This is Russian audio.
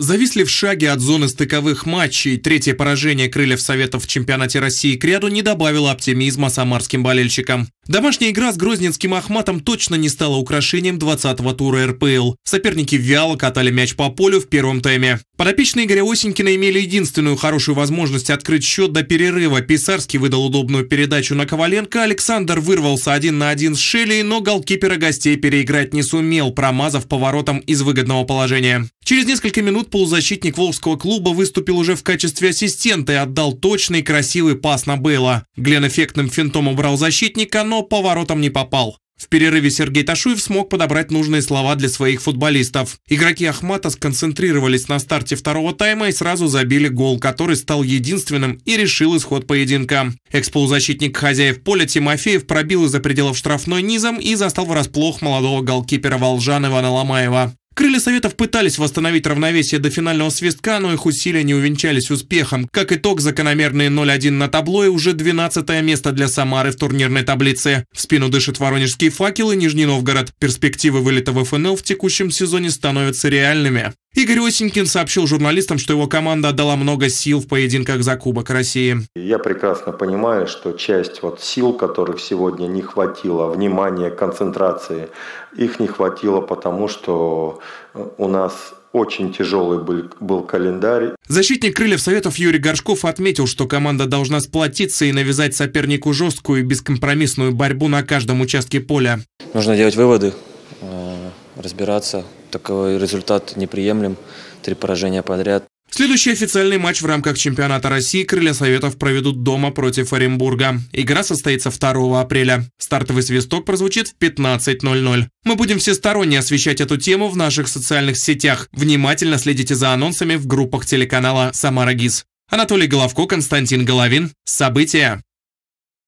Зависли в шаге от зоны стыковых матчей. Третье поражение крыльев Советов в чемпионате России к ряду не добавило оптимизма самарским болельщикам. Домашняя игра с грозненским Ахматом точно не стала украшением 20-го тура РПЛ. Соперники вяло катали мяч по полю в первом тайме. Подопечные Игоря Осенькина имели единственную хорошую возможность открыть счет до перерыва. Писарский выдал удобную передачу на Коваленко, Александр вырвался один на один с Шелли, но голкипера гостей переиграть не сумел, промазав поворотом из выгодного положения. Через несколько минут полузащитник Волжского клуба выступил уже в качестве ассистента и отдал точный красивый пас на Бейла. Глен эффектным финтом убрал защитника, но но поворотом не попал. В перерыве Сергей Ташуев смог подобрать нужные слова для своих футболистов. Игроки Ахмата сконцентрировались на старте второго тайма и сразу забили гол, который стал единственным и решил исход поединка. Экс-полузащитник хозяев поля Тимофеев пробил из-за пределов штрафной низом и застал врасплох молодого голкипера Волжанова Наломаева. Крылья Советов пытались восстановить равновесие до финального свистка, но их усилия не увенчались успехом. Как итог, закономерные 0-1 на табло и уже 12 место для Самары в турнирной таблице. В спину дышат воронежские факелы Нижний Новгород. Перспективы вылета в ФНЛ в текущем сезоне становятся реальными. Игорь Осенькин сообщил журналистам, что его команда отдала много сил в поединках за Кубок России. Я прекрасно понимаю, что часть вот сил, которых сегодня не хватило, внимания, концентрации, их не хватило потому, что у нас очень тяжелый был, был календарь. Защитник крыльев Советов Юрий Горшков отметил, что команда должна сплотиться и навязать сопернику жесткую и бескомпромиссную борьбу на каждом участке поля. Нужно делать выводы, э, разбираться. Такой результат неприемлем. Три поражения подряд. Следующий официальный матч в рамках чемпионата России «Крылья Советов» проведут дома против Оренбурга. Игра состоится 2 апреля. Стартовый свисток прозвучит в 15.00. Мы будем всесторонне освещать эту тему в наших социальных сетях. Внимательно следите за анонсами в группах телеканала «Самара ГИС». Анатолий Головко, Константин Головин. События.